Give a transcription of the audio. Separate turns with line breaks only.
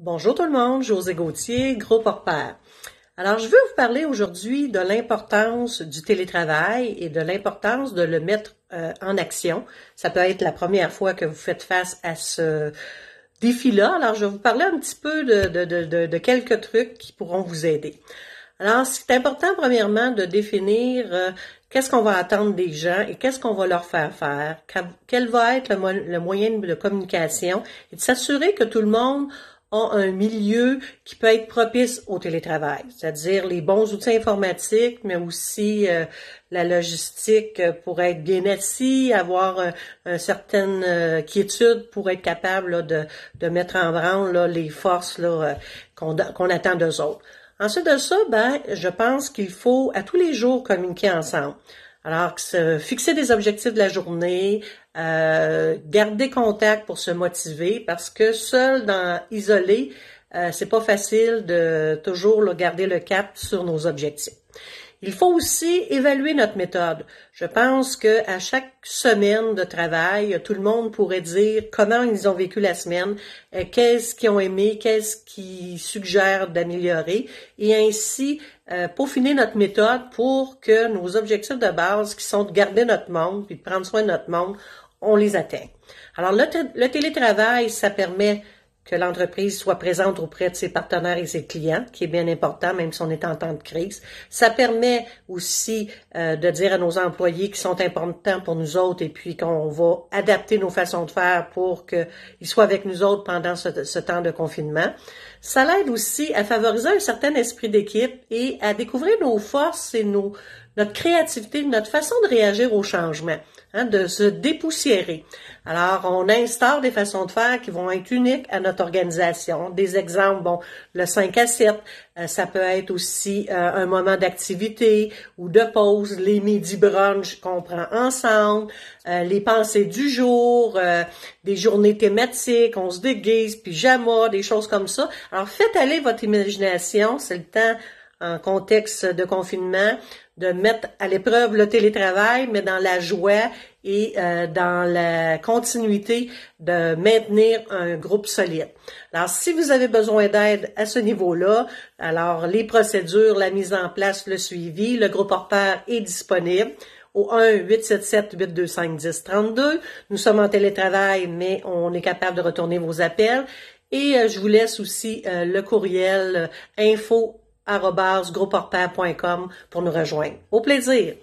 Bonjour tout le monde, José Gauthier, Gros père Alors, je veux vous parler aujourd'hui de l'importance du télétravail et de l'importance de le mettre euh, en action. Ça peut être la première fois que vous faites face à ce défi-là. Alors, je vais vous parler un petit peu de, quelques trucs qui pourront vous aider. Alors, c'est important, premièrement, de définir euh, qu'est-ce qu'on va attendre des gens et qu'est-ce qu'on va leur faire faire, quel va être le moyen de communication et de s'assurer que tout le monde ont un milieu qui peut être propice au télétravail, c'est-à-dire les bons outils informatiques, mais aussi euh, la logistique euh, pour être bien assis, avoir euh, une certaine quiétude pour être capable de, de, mettre en branle les forces qu'on, qu'on attend d'eux autres. Ensuite de ça, ben, je pense qu'il faut à tous les jours communiquer ensemble. Alors, fixer des objectifs de la journée, euh, garder contact pour se motiver, parce que seul, dans isolé, euh, c'est pas facile de toujours garder le cap sur nos objectifs. Il faut aussi évaluer notre méthode. Je pense que à chaque semaine de travail, tout le monde pourrait dire comment ils ont vécu la semaine, euh, qu'est-ce qu'ils ont aimé, qu'est-ce qu'ils suggèrent d'améliorer et ainsi euh, peaufiner notre méthode pour que nos objectifs de base qui sont de garder notre monde puis de prendre soin de notre monde, on les atteigne. Alors le télétravail, ça permet que l'entreprise soit présente auprès de ses partenaires et ses clients, qui est bien important, même si on est en temps de crise. Ça permet aussi euh, de dire à nos employés qu'ils sont importants pour nous autres et puis qu'on va adapter nos façons de faire pour qu'ils soient avec nous autres pendant ce temps de confinement. Ça l'aide aussi à favoriser un certain esprit d'équipe et à découvrir nos forces et nos, notre créativité, notre façon de réagir au changement, hein, de se dépoussiérer. Alors, on instaure des façons de faire qui vont être uniques à notre organisation. Des exemples, bon, le 5 à 7, euh, ça peut être aussi euh, un moment d'activité ou de pause, les midi brunch qu'on prend ensemble, euh, les pensées du jour, des journées thématiques, on se déguise, pyjama, des choses comme ça. Alors, faites aller votre imagination, c'est le temps en contexte de confinement, de mettre à l'épreuve le télétravail, mais dans la joie et euh, dans la continuité de maintenir un groupe solide. Alors, si vous avez besoin d'aide à ce niveau-là, alors les procédures, la mise en place, le suivi, le groupe hors est disponible au 1-877-825-1032. Nous sommes en télétravail, mais on est capable de retourner vos appels. Et euh, je vous laisse aussi euh, le courriel info groupeorpère.com pour nous rejoindre. Au plaisir!